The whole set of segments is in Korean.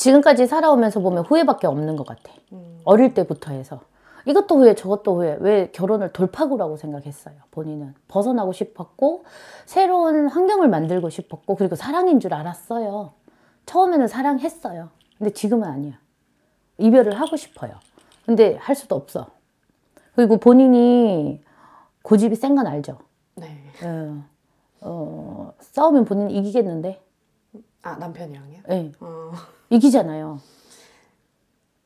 지금까지 살아오면서 보면 후회밖에 없는 것 같아. 음. 어릴 때부터 해서. 이것도 후회, 저것도 후회. 왜 결혼을 돌파구라고 생각했어요, 본인은. 벗어나고 싶었고, 새로운 환경을 만들고 싶었고, 그리고 사랑인 줄 알았어요. 처음에는 사랑했어요. 근데 지금은 아니야. 이별을 하고 싶어요. 근데 할 수도 없어. 그리고 본인이 고집이 센 건 알죠? 네. 어, 어, 싸우면 본인이 이기겠는데? 아 남편이랑요? 네. 어. 이기잖아요.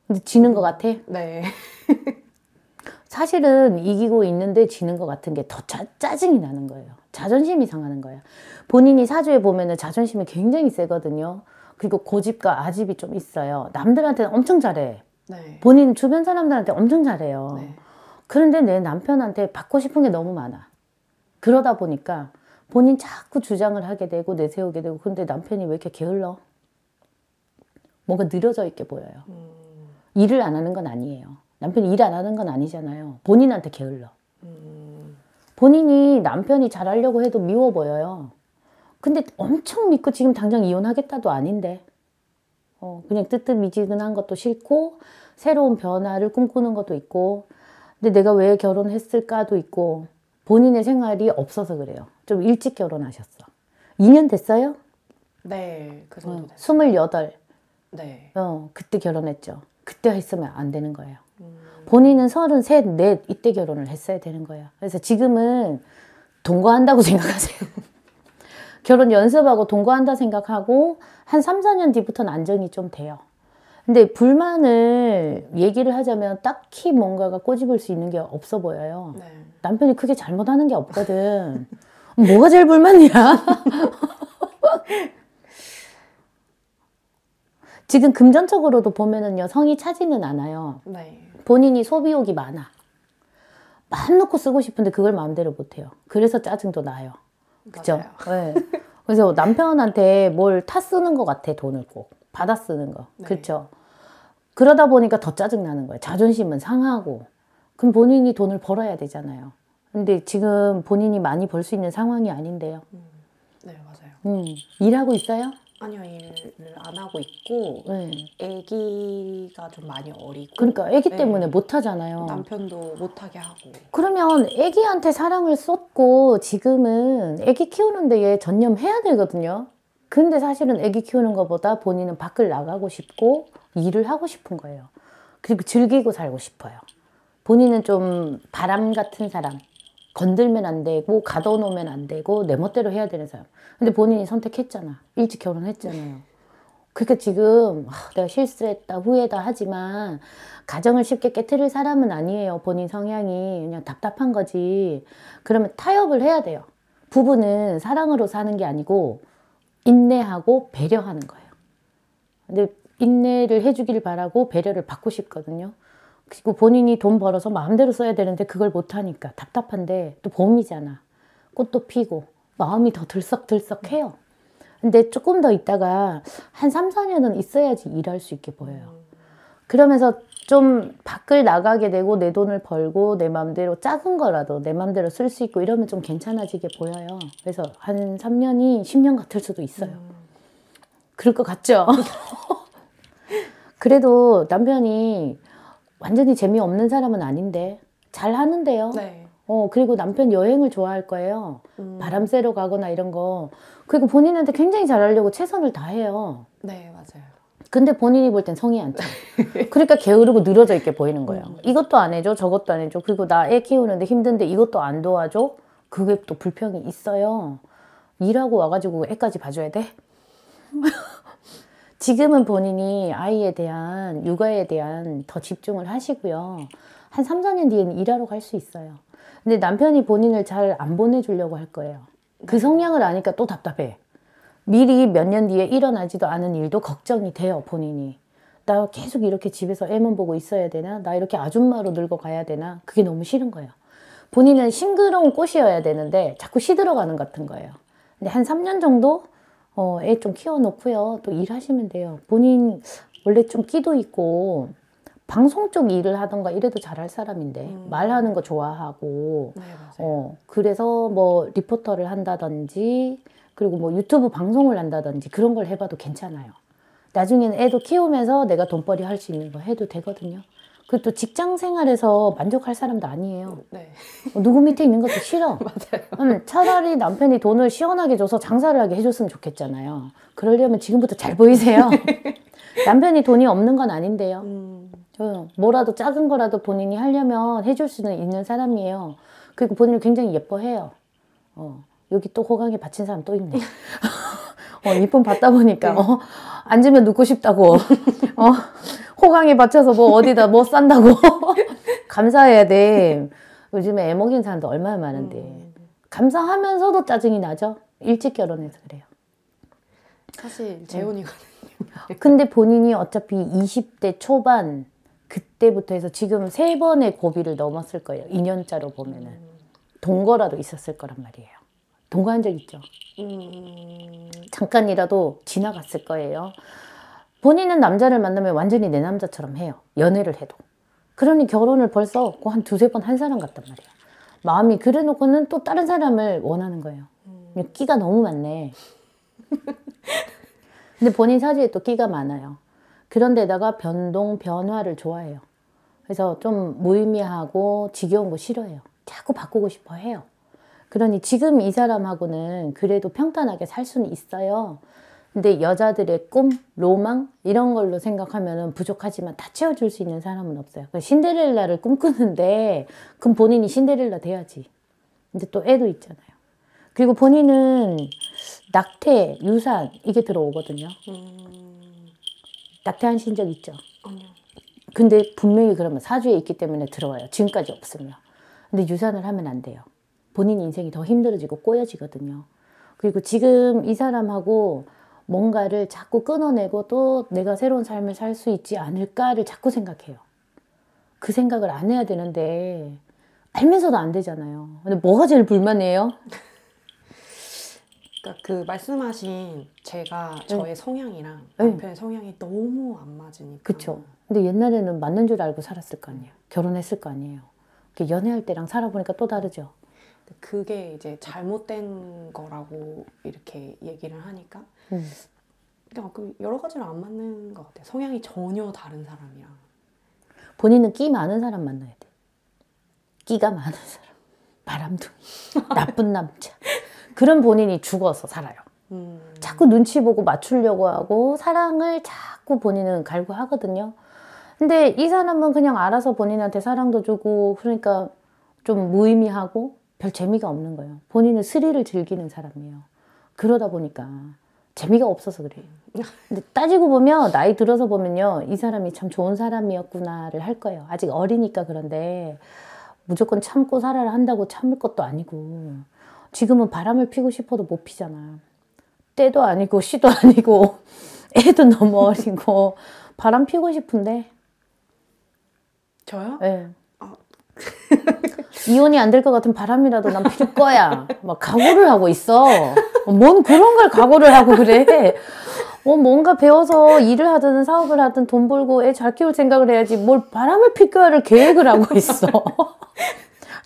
근데 지는 것 같아? 네. 사실은 이기고 있는데 지는 것 같은 게 더 짜증이 나는 거예요. 자존심이 상하는 거예요. 본인이 사주에 보면은 자존심이 굉장히 세거든요. 그리고 고집과 아집이 좀 있어요. 남들한테는 엄청 잘해. 네. 본인 주변 사람들한테 엄청 잘해요. 네. 그런데 내 남편한테 받고 싶은 게 너무 많아. 그러다 보니까 본인 자꾸 주장을 하게 되고 내세우게 되고 근데 남편이 왜 이렇게 게을러? 뭔가 느려져 있게 보여요. 음. 일을 안 하는 건 아니에요. 남편이 일 안 하는 건 아니잖아요. 본인한테 게을러. 음. 본인이 남편이 잘하려고 해도 미워 보여요. 근데 엄청 믿고 지금 당장 이혼하겠다도 아닌데 어, 그냥 뜨뜻미지근한 것도 싫고 새로운 변화를 꿈꾸는 것도 있고 근데 내가 왜 결혼했을까도 있고 본인의 생활이 없어서 그래요. 좀 일찍 결혼하셨어. 2년 됐어요? 네, 그 정도 어, 됐어요. 28. 네. 어, 그때 결혼했죠. 그때 했으면 안 되는 거예요. 음. 본인은 33, 4 이때 결혼을 했어야 되는 거예요. 그래서 지금은 동거한다고 생각하세요. 결혼 연습하고 동거한다 생각하고 한 3, 4년 뒤부터는 안정이 좀 돼요. 근데 불만을 얘기를 하자면 딱히 뭔가가 꼬집을 수 있는 게 없어 보여요. 네. 남편이 크게 잘못하는 게 없거든. 뭐가 제일 불만이야? 지금 금전적으로도 보면은 여성이 차지는 않아요. 네. 본인이 소비욕이 많아. 마음 놓고 쓰고 싶은데 그걸 마음대로 못해요. 그래서 짜증도 나요. 그죠? 네. 그래서 남편한테 뭘 타 쓰는 것 같아, 돈을 꼭. 받아 쓰는 거. 네. 그죠 그러다 보니까 더 짜증나는 거예요. 자존심은 상하고. 그럼 본인이 돈을 벌어야 되잖아요. 근데 지금 본인이 많이 벌 수 있는 상황이 아닌데요. 음, 네, 맞아요. 음, 일하고 있어요? 아니요, 일을 안 하고 있고 네. 아기가 좀 많이 어리고 그러니까 아기 네. 때문에 못 하잖아요. 남편도 못 하게 하고. 그러면 아기한테 사랑을 쏟고 지금은 아기 키우는 데에 전념해야 되거든요. 근데 사실은 아기 키우는 것보다 본인은 밖을 나가고 싶고 일을 하고 싶은 거예요. 그리고 즐기고 살고 싶어요. 본인은 좀 바람 같은 사람, 건들면 안 되고 가둬놓으면 안 되고 내 멋대로 해야 되는 사람. 근데 본인이 선택했잖아. 일찍 결혼했잖아요. 그러니까 지금 아, 내가 실수했다 후회다 하지만 가정을 쉽게 깨뜨릴 사람은 아니에요. 본인 성향이 그냥 답답한 거지. 그러면 타협을 해야 돼요. 부부는 사랑으로 사는 게 아니고 인내하고 배려하는 거예요. 근데 인내를 해주길 바라고 배려를 받고 싶거든요. 그리고 본인이 돈 벌어서 마음대로 써야 되는데 그걸 못하니까 답답한데 또 봄이잖아. 꽃도 피고 마음이 더 들썩들썩해요. 근데 조금 더 있다가 한 3, 4년은 있어야지 일할 수 있게 보여요. 그러면서 좀 밖을 나가게 되고 내 돈을 벌고 내 마음대로 작은 거라도 내 마음대로 쓸 수 있고 이러면 좀 괜찮아지게 보여요. 그래서 한 3년이 10년 같을 수도 있어요. 그럴 것 같죠? 그래도 남편이 완전히 재미없는 사람은 아닌데 잘 하는데요. 네. 어 그리고 남편 네. 여행을 좋아할 거예요. 음. 바람 쐬러 가거나 이런 거. 그리고 본인한테 굉장히 잘하려고 최선을 다해요. 네 맞아요. 근데 본인이 볼 땐 성이 안 차. 그러니까 게으르고 늘어져 있게 보이는 거예요. 음. 이것도 안 해줘, 저것도 안 해줘. 그리고 나 애 키우는데 힘든데 이것도 안 도와줘. 그게 또 불평이 있어요. 일하고 와가지고 애까지 봐줘야 돼. 지금은 본인이 아이에 대한 육아에 대한 더 집중을 하시고요. 한 3, 4년 뒤에는 일하러 갈 수 있어요. 근데 남편이 본인을 잘 안 보내주려고 할 거예요. 그 성향을 아니까 또 답답해. 미리 몇 년 뒤에 일어나지도 않은 일도 걱정이 돼요, 본인이. 나 계속 이렇게 집에서 애만 보고 있어야 되나? 나 이렇게 아줌마로 늙어가야 되나? 그게 너무 싫은 거예요. 본인은 싱그러운 꽃이어야 되는데 자꾸 시들어가는 같은 거예요. 근데 한 3년 정도 어, 애 좀 키워놓고요. 또 일하시면 돼요. 본인 원래 좀 끼도 있고 방송 쪽 일을 하던가 이래도 잘할 사람인데 음. 말하는 거 좋아하고 네, 어 그래서 뭐 리포터를 한다든지 그리고 뭐 유튜브 방송을 한다든지 그런 걸 해봐도 괜찮아요. 나중에는 애도 키우면서 내가 돈벌이 할 수 있는 거 해도 되거든요. 그리고 또 직장 생활에서 만족할 사람도 아니에요. 네. 어, 누구 밑에 있는 것도 싫어. 맞아요. 차라리 남편이 돈을 시원하게 줘서 장사를 하게 해줬으면 좋겠잖아요. 그러려면 지금부터 잘 보이세요. 남편이 돈이 없는 건 아닌데요. 음. 뭐라도 작은 거라도 본인이 하려면 해줄 수는 있는 사람이에요. 그리고 본인을 굉장히 예뻐해요. 어, 여기 또 호강에 받친 사람 또 있네. 어, 이쁨 받다 보니까 네. 어, 앉으면 눕고 싶다고. 어. 호강에 받쳐서 뭐 어디다 뭐 싼다고 감사해야 돼. 요즘에 애 먹인 사람도 얼마나 많은데 음. 감사하면서도 짜증이 나죠. 일찍 결혼해서 그래요. 사실 재혼이거든요. 네. 근데 본인이 어차피 20대 초반 그때부터 해서 지금 세 번의 고비를 넘었을 거예요. 2년짜로 보면은 동거라도 있었을 거란 말이에요. 동거한 적 있죠. 음... 잠깐이라도 지나갔을 거예요. 본인은 남자를 만나면 완전히 내 남자처럼 해요. 연애를 해도. 그러니 결혼을 벌써 한 두세 번 한 사람 같단 말이야. 마음이 그래놓고는 또 다른 사람을 원하는 거예요. 끼가 너무 많네. 근데 본인 사주에 또 끼가 많아요. 그런데다가 변동, 변화를 좋아해요. 그래서 좀 무의미하고 지겨운 거 싫어해요. 자꾸 바꾸고 싶어 해요. 그러니 지금 이 사람하고는 그래도 평탄하게 살 수는 있어요. 근데 여자들의 꿈, 로망 이런 걸로 생각하면 부족하지만 다 채워줄 수 있는 사람은 없어요. 그러니까 신데렐라를 꿈꾸는데 그럼 본인이 신데렐라 돼야지. 근데 또 애도 있잖아요. 그리고 본인은 낙태, 유산 이게 들어오거든요. 음... 낙태하신 적 있죠? 아니요. 근데 분명히 그러면 사주에 있기 때문에 들어와요. 지금까지 없으면. 근데 유산을 하면 안 돼요. 본인 인생이 더 힘들어지고 꼬여지거든요. 그리고 지금 이 사람하고 뭔가를 자꾸 끊어내고 또 내가 새로운 삶을 살 수 있지 않을까를 자꾸 생각해요. 그 생각을 안 해야 되는데 알면서도 안 되잖아요. 근데 뭐가 제일 불만해요? 그러니까 그 말씀하신 제가 네. 저의 응. 성향이랑 네. 남편의 응. 성향이 너무 안 맞으니까. 그렇죠. 근데 옛날에는 맞는 줄 알고 살았을 거 아니에요. 결혼했을 거 아니에요. 연애할 때랑 살아보니까 또 다르죠. 그게 이제 잘못된 거라고 이렇게 얘기를 하니까 음. 그러니까 여러 가지로 안 맞는 것 같아요. 성향이 전혀 다른 사람이랑 본인은 끼 많은 사람 만나야 돼. 끼가 많은 사람, 바람둥이, 나쁜 남자. 그런 본인이 죽어서 살아요. 음. 자꾸 눈치 보고 맞추려고 하고 사랑을 자꾸 본인은 갈고 하거든요. 근데 이 사람은 그냥 알아서 본인한테 사랑도 주고 그러니까 좀 무의미하고 별 재미가 없는 거예요. 본인은 스릴을 즐기는 사람이에요. 그러다 보니까 재미가 없어서 그래요. 근데 따지고 보면 나이 들어서 보면요. 이 사람이 참 좋은 사람이었구나를 할 거예요. 아직 어리니까 그런데 무조건 참고 살아라 한다고 참을 것도 아니고 지금은 바람을 피고 싶어도 못 피잖아. 때도 아니고 시도 아니고 애도 너무 어리고 바람 피고 싶은데 저요? 네. 어. 이혼이 안 될 것 같은 바람이라도 난 필 거야. 막 각오를 하고 있어. 뭔 그런 걸 각오를 하고 그래. 어, 뭔가 배워서 일을 하든 사업을 하든 돈 벌고 애 잘 키울 생각을 해야지 뭘 바람을 피겨야를 계획을 하고 있어.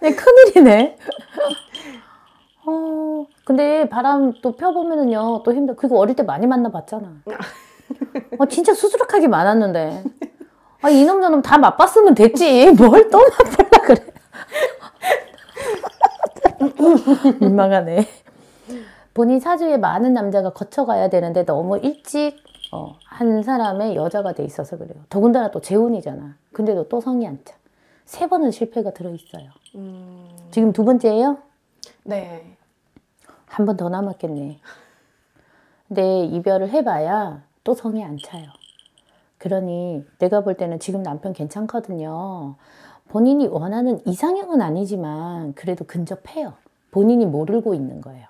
네, 큰일이네. 어, 근데 바람 또 펴보면은요, 또힘들 그리고 어릴 때 많이 만나봤잖아. 아, 진짜 수두룩하게 많았는데. 아, 이놈 저놈 다 맛봤으면 됐지. 뭘 또 맛보려 그래. 민망하네. 본인 사주에 많은 남자가 거쳐가야 되는데 너무 일찍 어, 한 사람의 여자가 돼 있어서 그래요. 더군다나 또 재혼이잖아. 근데도 또 성이 안 차. 세 번은 실패가 들어있어요. 음... 지금 두 번째예요? 네. 한 번 더 남았겠네. 근데 이별을 해봐야 또 성이 안 차요. 그러니 내가 볼 때는 지금 남편 괜찮거든요. 본인이 원하는 이상형은 아니지만 그래도 근접해요. 본인이 모르고 있는 거예요.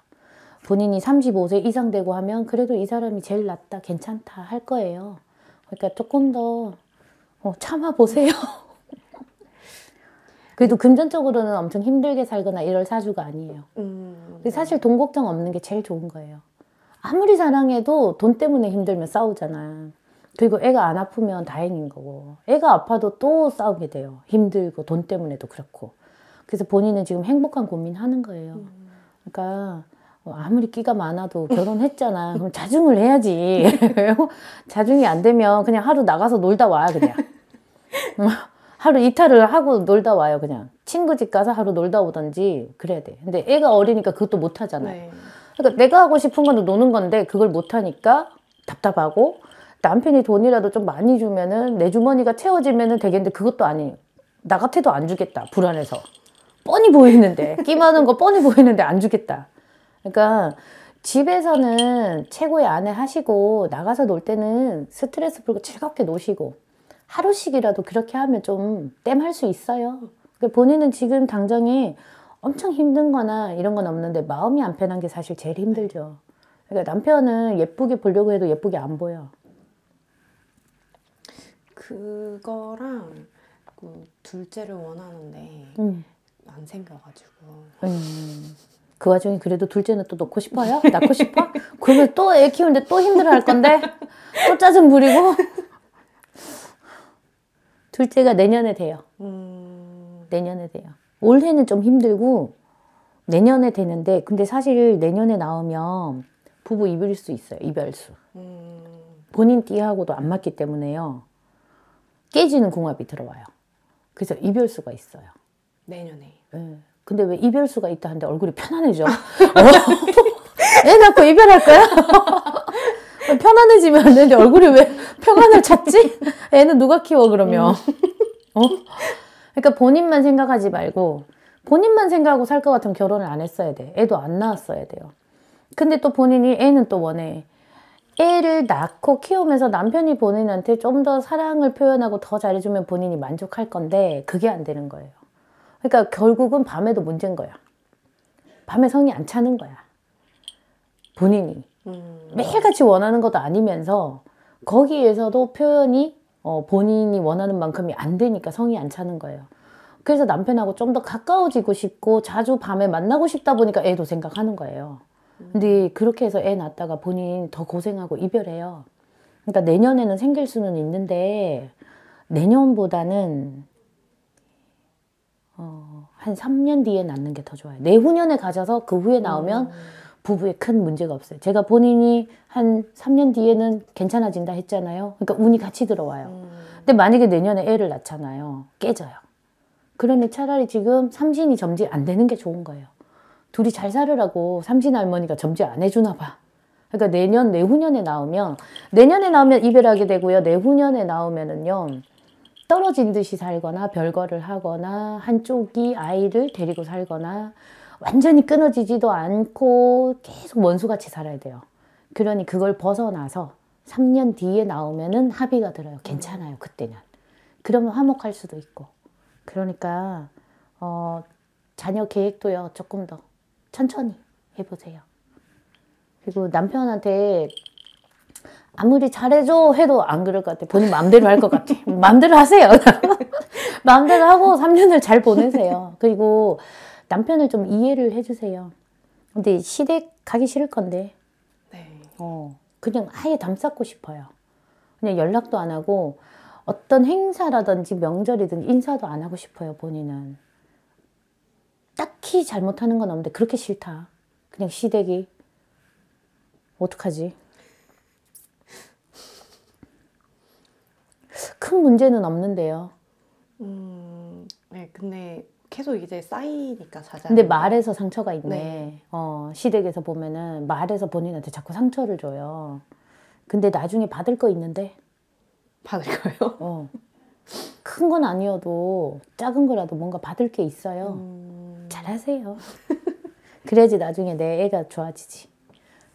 본인이 35세 이상 되고 하면 그래도 이 사람이 제일 낫다, 괜찮다 할 거예요. 그러니까 조금 더 어, 참아보세요. 그래도 음. 금전적으로는 엄청 힘들게 살거나 이럴 사주가 아니에요. 음, 네. 사실 돈 걱정 없는 게 제일 좋은 거예요. 아무리 사랑해도 돈 때문에 힘들면 싸우잖아. 그리고 애가 안 아프면 다행인 거고 애가 아파도 또 싸우게 돼요. 힘들고 돈 때문에도 그렇고. 그래서 본인은 지금 행복한 고민하는 거예요. 음. 그러니까 뭐 아무리 끼가 많아도 결혼했잖아. 그럼 자중을 해야지. 자중이 안 되면 그냥 하루 나가서 놀다 와요, 그냥. 하루 이탈을 하고 놀다 와요, 그냥. 친구 집 가서 하루 놀다 오던지 그래야 돼. 근데 애가 어리니까 그것도 못 하잖아요. 네. 그러니까 내가 하고 싶은 건 노는 건데 그걸 못 하니까 답답하고 남편이 돈이라도 좀 많이 주면은 내 주머니가 채워지면은 되겠는데 그것도 아니. 에요나 같아도 안 주겠다. 불안해서. 뻔히 보이는데 끼 많은 거 뻔히 보이는데 안 주겠다. 그러니까 집에서는 최고의 아내 하시고 나가서 놀 때는 스트레스 풀고 즐겁게 노시고 하루씩이라도 그렇게 하면 좀 땜할 수 있어요. 그러니까 본인은 지금 당장이 엄청 힘든 거나 이런 건 없는데 마음이 안 편한 게 사실 제일 힘들죠. 그러니까 남편은 예쁘게 보려고 해도 예쁘게 안 보여. 그거랑 그 둘째를 원하는데 음. 안 생겨가지고. 음. 그 와중에 그래도 둘째는 또 놓고 싶어요? 낳고 싶어? 그러면 또 애 키우는데 또 힘들어 할 건데? 또 짜증 부리고? 둘째가 내년에 돼요. 음... 내년에 돼요. 올해는 좀 힘들고, 내년에 되는데, 근데 사실 내년에 나오면 부부 이별일 수 있어요. 이별수. 음... 본인 띠하고도 안 맞기 때문에요. 깨지는 궁합이 들어와요. 그래서 이별수가 있어요. 내년에. 네. 근데 왜 이별수가 있다 하는데 얼굴이 편안해져? 어? 애 낳고 이별할 거야? 편안해지면 안 되는데 얼굴이 왜 평안을 찾지? 애는 누가 키워 그러면? 음. 어? 그러니까 본인만 생각하지 말고 본인만 생각하고 살 것 같으면 결혼을 안 했어야 돼. 애도 안 낳았어야 돼요. 근데 또 본인이 애는 또 원해. 애를 낳고 키우면서 남편이 본인한테 좀 더 사랑을 표현하고 더 잘해주면 본인이 만족할 건데 그게 안 되는 거예요. 그러니까 결국은 밤에도 문제인 거야. 밤에 성이 안 차는 거야. 본인이. 음. 매일같이 원하는 것도 아니면서 거기에서도 표현이 어, 본인이 원하는 만큼이 안 되니까 성이 안 차는 거예요. 그래서 남편하고 좀 더 가까워지고 싶고 자주 밤에 만나고 싶다 보니까 애도 생각하는 거예요. 근데 그렇게 해서 애 낳다가 본인 더 고생하고 이별해요. 그러니까 내년에는 생길 수는 있는데 내년보다는 어, 한 3년 뒤에 낳는 게 더 좋아요. 내후년에 가져서 그 후에 나오면 음. 부부에 큰 문제가 없어요. 제가 본인이 한 3년 뒤에는 괜찮아진다 했잖아요. 그러니까 운이 같이 들어와요. 음. 근데 만약에 내년에 애를 낳잖아요. 깨져요. 그러니 차라리 지금 삼신이 점지 안 되는 게 좋은 거예요. 둘이 잘 살으라고 삼신 할머니가 점지 안 해주나 봐. 그러니까 내년, 내후년에 나오면 내년에 나오면 이별하게 되고요. 내후년에 나오면은 떨어진 듯이 살거나 별거를 하거나 한쪽이 아이를 데리고 살거나 완전히 끊어지지도 않고 계속 원수같이 살아야 돼요. 그러니 그걸 벗어나서 3년 뒤에 나오면은 합의가 들어요. 괜찮아요. 그때는. 그러면 화목할 수도 있고. 그러니까 어, 자녀 계획도요. 조금 더 천천히 해보세요. 그리고 남편한테 아무리 잘해줘 해도 안 그럴 것 같아. 본인 마음대로 할 것 같아. 마음대로 하세요. 마음대로 하고 3년을 잘 보내세요. 그리고 남편을 좀 이해를 해주세요. 근데 시댁 가기 싫을 건데. 네. 어. 그냥 아예 담쌓고 싶어요. 그냥 연락도 안 하고 어떤 행사라든지 명절이든지 인사도 안 하고 싶어요, 본인은. 딱히 잘못하는 건 없는데 그렇게 싫다. 그냥 시댁이 어떡하지? 큰 문제는 없는데요. 음, 네, 근데 계속 이제 쌓이니까 자자. 근데 말에서 상처가 있네. 네. 어, 시댁에서 보면은 말에서 본인한테 자꾸 상처를 줘요. 근데 나중에 받을 거 있는데. 받을 거요? 어. 큰건 아니어도 작은 거라도 뭔가 받을 게 있어요. 음... 잘하세요. 그래야지 나중에 내 애가 좋아지지.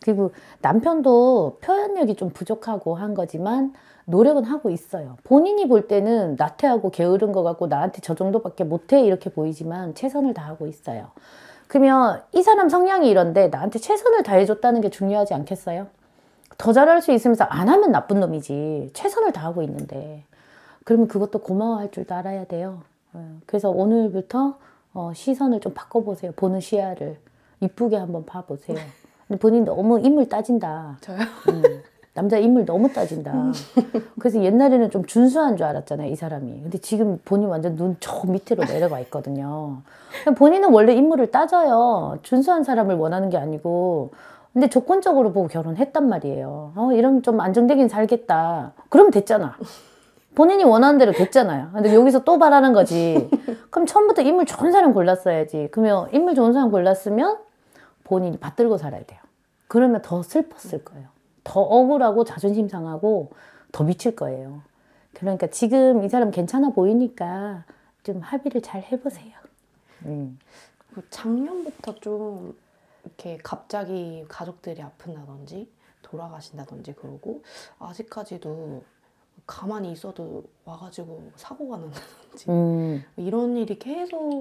그리고 남편도 표현력이 좀 부족하고 한 거지만 노력은 하고 있어요. 본인이 볼 때는 나태하고 게으른 것 같고 나한테 저 정도밖에 못해 이렇게 보이지만 최선을 다하고 있어요. 그러면 이 사람 성향이 이런데 나한테 최선을 다해줬다는 게 중요하지 않겠어요? 더 잘할 수 있으면서 안 하면 나쁜 놈이지. 최선을 다하고 있는데. 그러면 그것도 고마워할 줄도 알아야 돼요. 어, 그래서 오늘부터 어, 시선을 좀 바꿔보세요. 보는 시야를 이쁘게 한번 봐보세요. 근데 본인 너무 인물 따진다. 저요? 음, 남자 인물 너무 따진다. 그래서 옛날에는 좀 준수한 줄 알았잖아요, 이 사람이. 근데 지금 본인 완전 눈 저 밑으로 내려가 있거든요. 본인은 원래 인물을 따져요. 준수한 사람을 원하는 게 아니고. 근데 조건적으로 보고 결혼했단 말이에요. 어, 이러면 좀 안정되긴 살겠다. 그럼 됐잖아. 본인이 원하는 대로 됐잖아요. 근데 여기서 또 바라는 거지. 그럼 처음부터 인물 좋은 사람 골랐어야지. 그러면 인물 좋은 사람 골랐으면 본인이 받들고 살아야 돼요. 그러면 더 슬펐을 거예요. 더 억울하고 자존심 상하고 더 미칠 거예요. 그러니까 지금 이 사람 괜찮아 보이니까 좀 합의를 잘 해보세요. 음. 작년부터 좀 이렇게 갑자기 가족들이 아픈다든지 돌아가신다든지 그러고 아직까지도 가만히 있어도 와가지고 사고가 난다든지 음. 이런 일이 계속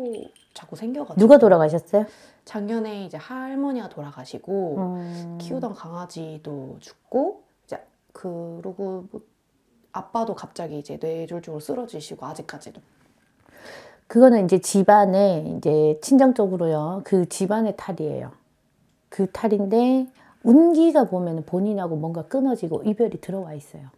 자꾸 생겨가지고 누가 돌아가셨어요? 작년에 이제 할머니가 돌아가시고 음. 키우던 강아지도 죽고 이제 그러고 뭐 아빠도 갑자기 이제 뇌졸중으로 쓰러지시고 아직까지도 그거는 이제 집안에 이제 친정적으로요 그 집안의 탈이에요 그 탈인데 운기가 보면 본인하고 뭔가 끊어지고 이별이 들어와 있어요.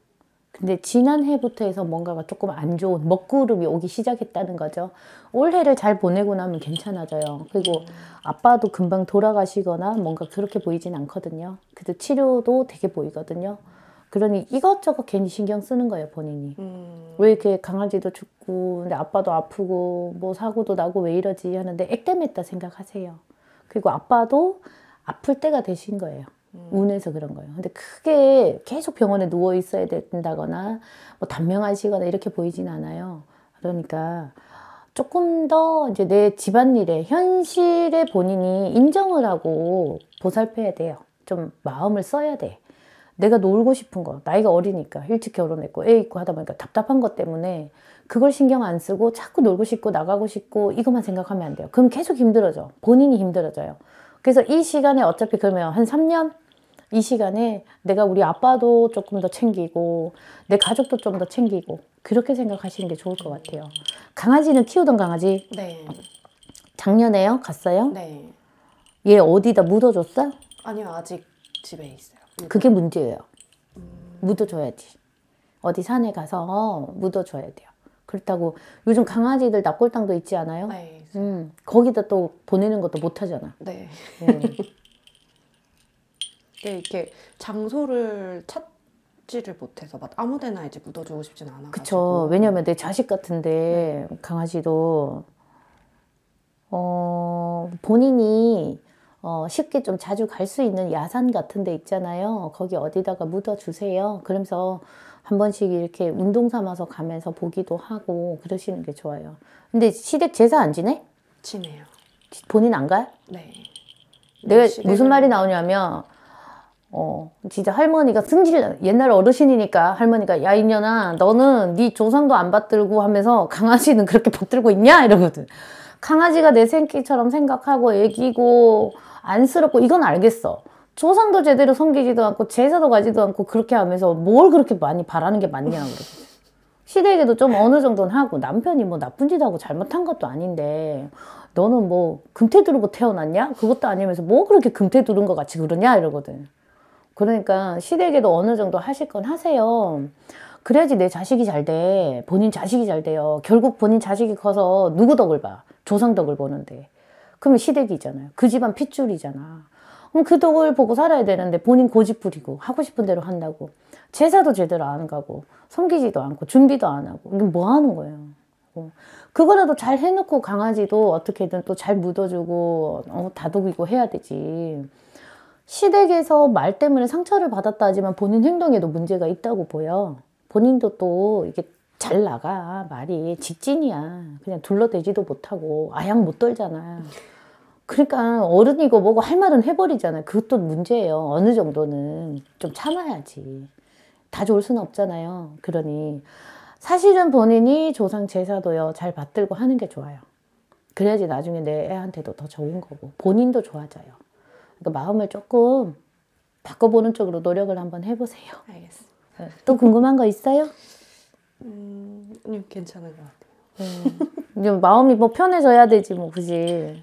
근데 지난해부터 해서 뭔가가 조금 안 좋은 먹구름이 오기 시작했다는 거죠. 올해를 잘 보내고 나면 괜찮아져요. 그리고 아빠도 금방 돌아가시거나 뭔가 그렇게 보이진 않거든요. 그래도 치료도 되게 보이거든요. 그러니 이것저것 괜히 신경 쓰는 거예요, 본인이. 음. 왜 이렇게 강아지도 죽고, 근데 아빠도 아프고, 뭐 사고도 나고 왜 이러지 하는데 액땜했다 생각하세요. 그리고 아빠도 아플 때가 되신 거예요. 음. 운해서 그런 거예요. 근데 크게 계속 병원에 누워 있어야 된다거나 뭐 단명하시거나 이렇게 보이진 않아요. 그러니까 조금 더 이제 내 집안일에 현실에 본인이 인정을 하고 보살펴야 돼요. 좀 마음을 써야 돼. 내가 놀고 싶은 거 나이가 어리니까 일찍 결혼했고 애 있고 하다 보니까 답답한 것 때문에 그걸 신경 안 쓰고 자꾸 놀고 싶고 나가고 싶고 이것만 생각하면 안 돼요. 그럼 계속 힘들어져. 본인이 힘들어져요. 그래서 이 시간에 어차피 그러면 한 3년 이 시간에 내가 우리 아빠도 조금 더 챙기고 내 가족도 좀 더 챙기고 그렇게 생각하시는 게 좋을 것 같아요. 강아지는 키우던 강아지? 네. 작년에요? 갔어요? 네. 얘 어디다 묻어줬어? 아니요 아직 집에 있어요. 그게 문제예요. 음. 묻어줘야지. 어디 산에 가서 묻어줘야 돼요. 그렇다고 요즘 강아지들 납골당도 있지 않아요? 네. 음, 거기다 또 보내는 것도 못하잖아. 네. 음. 때 이렇게 장소를 찾지를 못해서 막 아무데나 이제 묻어주고 싶진 않아. 그쵸. 왜냐면 내 자식 같은데 강아지도 어 본인이 어, 쉽게 좀 자주 갈 수 있는 야산 같은 데 있잖아요. 거기 어디다가 묻어주세요. 그러면서 한 번씩 이렇게 운동 삼아서 가면서 보기도 하고 그러시는 게 좋아요. 근데 시댁 제사 안 지내? 지내요. 본인 안가 네. 내가 네, 무슨 말이 나오냐면 어, 진짜 할머니가 승질 옛날 어르신이니까 할머니가 야 이년아 너는 네 조상도 안 받들고 하면서 강아지는 그렇게 받들고 있냐 이러거든 강아지가 내 생기처럼 생각하고 애기고 안쓰럽고 이건 알겠어 조상도 제대로 섬기지도 않고 제사도 가지도 않고 그렇게 하면서 뭘 그렇게 많이 바라는 게 맞냐 그러거든 시댁에도 좀 어느 정도는 하고 남편이 뭐 나쁜 짓 하고 잘못한 것도 아닌데 너는 뭐 금태 두르고 태어났냐? 그것도 아니면서 뭐 그렇게 금태 두른 것 같이 그러냐? 이러거든 그러니까 시댁에도 어느 정도 하실 건 하세요. 그래야지 내 자식이 잘 돼. 본인 자식이 잘 돼요. 결국 본인 자식이 커서 누구 덕을 봐. 조상 덕을 보는데. 그러면 시댁이잖아요. 그 집안 핏줄이잖아. 그럼 그 덕을 보고 살아야 되는데 본인 고집 부리고 하고 싶은 대로 한다고. 제사도 제대로 안 가고 섬기지도 않고 준비도 안 하고. 이게 뭐 하는 거예요. 어. 그거라도 잘 해놓고 강아지도 어떻게든 또 잘 묻어주고 어, 다독이고 해야 되지. 시댁에서 말 때문에 상처를 받았다 하지만 본인 행동에도 문제가 있다고 보여. 본인도 또 이게 잘 나가 말이 직진이야. 그냥 둘러대지도 못하고 아양 못 떨잖아. 그러니까 어른이고 뭐고 할 말은 해버리잖아. 그것도 문제예요. 어느 정도는 좀 참아야지. 다 좋을 수는 없잖아요. 그러니 사실은 본인이 조상 제사도요 잘 받들고 하는 게 좋아요. 그래야지 나중에 내 애한테도 더 좋은 거고 본인도 좋아져요. 그러니까 마음을 조금 바꿔보는 쪽으로 노력을 한번 해보세요. 알겠습니다. 네. 또 궁금한 거 있어요? 음, 아니요, 괜찮은 것 같아요. 음, 마음이 뭐 편해져야 되지, 뭐, 그지.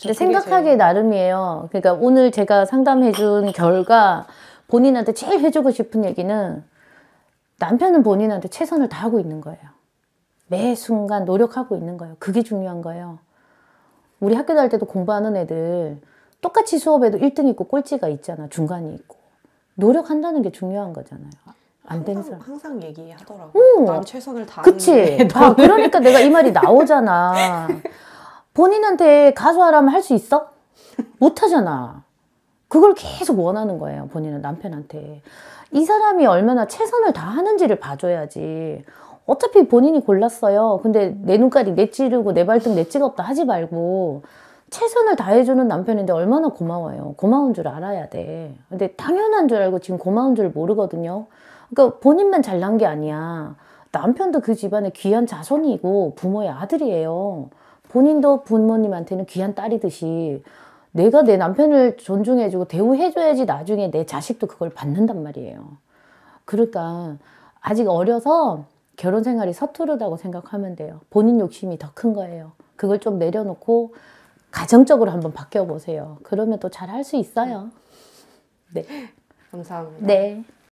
근데 생각하기 나름이에요. 그러니까 오늘 제가 상담해준 결과 본인한테 제일 해주고 싶은 얘기는 남편은 본인한테 최선을 다하고 있는 거예요. 매 순간 노력하고 있는 거예요. 그게 중요한 거예요. 우리 학교 다닐 때도 공부하는 애들 똑같이 수업에도 1등 있고 꼴찌가 있잖아. 중간이 있고. 노력한다는 게 중요한 거잖아요. 안 되는 사람. 항상 얘기하더라고. 응. 난 최선을 다하는 그치. 아, 그러니까 내가 이 말이 나오잖아. 본인한테 가수하라면 할 수 있어? 못 하잖아. 그걸 계속 원하는 거예요. 본인은 남편한테. 이 사람이 얼마나 최선을 다하는지를 봐줘야지. 어차피 본인이 골랐어요. 근데 내 눈깔이 내찌르고 내 발등 내찍었다 하지 말고 최선을 다해주는 남편인데 얼마나 고마워요. 고마운 줄 알아야 돼. 근데 당연한 줄 알고 지금 고마운 줄 모르거든요. 그러니까 본인만 잘난 게 아니야. 남편도 그 집안의 귀한 자손이고 부모의 아들이에요. 본인도 부모님한테는 귀한 딸이듯이 내가 내 남편을 존중해주고 대우해줘야지 나중에 내 자식도 그걸 받는단 말이에요. 그러니까 아직 어려서 결혼 생활이 서투르다고 생각하면 돼요. 본인 욕심이 더 큰 거예요. 그걸 좀 내려놓고 가정적으로 한번 바뀌어 보세요. 그러면 또 잘 할 수 있어요. 네. 감사합니다. 네.